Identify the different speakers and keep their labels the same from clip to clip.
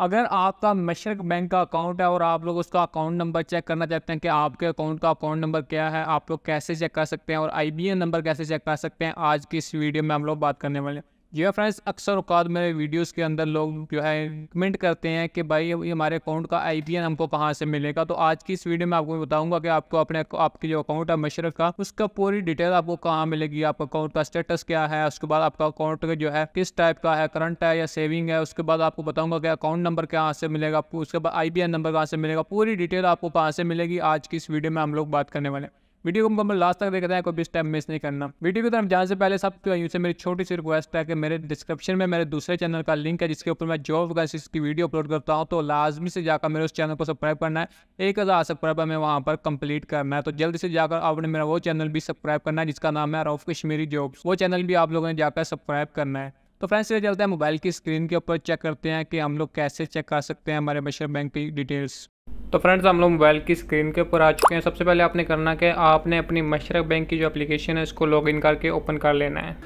Speaker 1: अगर आपका मशरक बैंक का अकाउंट है और आप लोग उसका अकाउंट नंबर चेक करना चाहते हैं कि आपके अकाउंट का अकाउंट नंबर क्या है आप लोग कैसे चेक कर सकते हैं और आई नंबर कैसे चेक कर सकते हैं आज की इस वीडियो में हम लोग बात करने वाले हैं जी हाँ फ्रेंड्स अक्सर अवकात मेरे वीडियोस के अंदर लोग जो है कमेंट करते हैं कि भाई हमारे अकाउंट का आईपीएन हमको कहाँ से मिलेगा तो आज की इस वीडियो में आपको बताऊंगा कि आपको अपने आपके जो अकाउंट है मशरक का उसका पूरी डिटेल आपको कहाँ मिलेगी आपका अकाउंट का स्टेटस क्या है उसके बाद आपका अकाउंट जो है किस टाइप का है करंट है या सेविंग है उसके बाद आपको बताऊंगा कि अकाउंट नंबर कहाँ से मिलेगा उसके बाद आई नंबर कहाँ से मिलेगा पूरी डिटेल आपको कहाँ से मिलेगी आज की इस वीडियो में हम लोग बात करने वाले हैं वीडियो को मुकम्मल लास्ट तक देखते हैं कोई भी स्टेप मिस नहीं करना वीडियो की तरफ जाने से पहले सब तो यूँ से मेरी छोटी सी रिक्वेस्ट है कि मेरे डिस्क्रिप्शन में मेरे दूसरे चैनल का लिंक है जिसके ऊपर मैं जॉब वैकेंसीज की वीडियो अपलोड करता हूँ तो लाजमी से जाकर मेरे उस चैनल को सब्सक्राइब करना है एक हज़ार सब्सक्राइब में वहाँ पर कंप्लीट करना है तो जल्दी से जाकर आपने मेरा वो चैनल भी सब्सक्राइब करना है जिसका नाम है रऊफ कश्मीरी जॉब्स वो चैनल भी आप लोगों ने जाकर सब्सक्राइब करना है तो फ्रेंड्स ये चलते है मोबाइल की स्क्रीन के ऊपर चेक करते हैं कि हम लोग कैसे चेक कर सकते हैं हमारे मशर बैंक की डिटेल्स तो फ्रेंड्स हम लोग मोबाइल की स्क्रीन के ऊपर आ चुके हैं सबसे पहले आपने करना कि आपने अपनी मशरक बैंक की जो एप्लीकेशन है इसको लॉग करके ओपन कर लेना है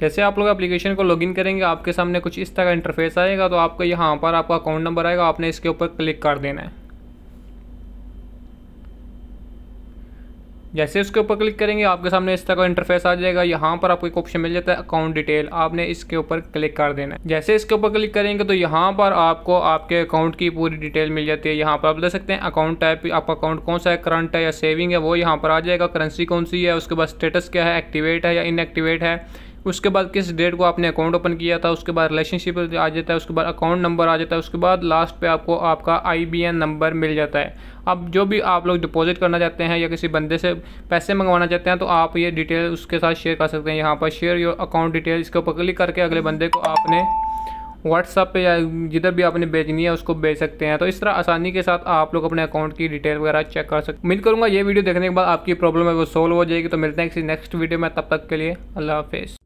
Speaker 1: जैसे आप लोग एप्लीकेशन को लॉगिन करेंगे आपके सामने कुछ इस तरह का इंटरफेस आएगा तो आपका यहाँ पर आपका अकाउंट नंबर आएगा आपने इसके ऊपर क्लिक कर देना है जैसे उसके ऊपर क्लिक करेंगे आपके सामने इस तरह का इंटरफेस आ जाएगा यहाँ पर आपको एक ऑप्शन मिल जाता है अकाउंट डिटेल आपने इसके ऊपर क्लिक कर देना है जैसे इसके ऊपर क्लिक करेंगे तो यहाँ पर आपको आपके अकाउंट की पूरी डिटेल मिल जाती है यहाँ पर आप दे सकते हैं अकाउंट टाइप आपका अकाउंट कौन सा है करंट है या सेविंग है वो यहाँ पर आ जाएगा करेंसी कौन सी है उसके बाद स्टेटस क्या है एक्टिवेट है या इनएक्टिवेट है उसके बाद किस डेट को आपने अकाउंट ओपन किया था उसके बाद रिलेशनशिप आ जाता है उसके बाद अकाउंट नंबर आ जाता है उसके बाद लास्ट पे आपको आपका आईबीएन नंबर मिल जाता है अब जो भी आप लोग डिपॉजिट करना चाहते हैं या किसी बंदे से पैसे मंगवाना चाहते हैं तो आप ये डिटेल उसके साथ शेयर कर सकते हैं यहाँ पर शेयर योर अकाउंट डिटेल इसके ऊपर क्लिक करके अगले बंदे को आपने व्हाट्सअप पे या जिधर भी आपने भेजनी है उसको भेज सकते हैं तो इस तरह आसानी के साथ आप लोग अपने अकाउंट की डिटेल वगैरह चेक कर सकते उम्मीद करूँगा ये वीडियो देखने के बाद आपकी प्रॉब्लम है वो सोल्व हो जाएगी तो मिलते हैं किसी नेक्स्ट वीडियो में तब तक के लिए अल्लाह हाफिज़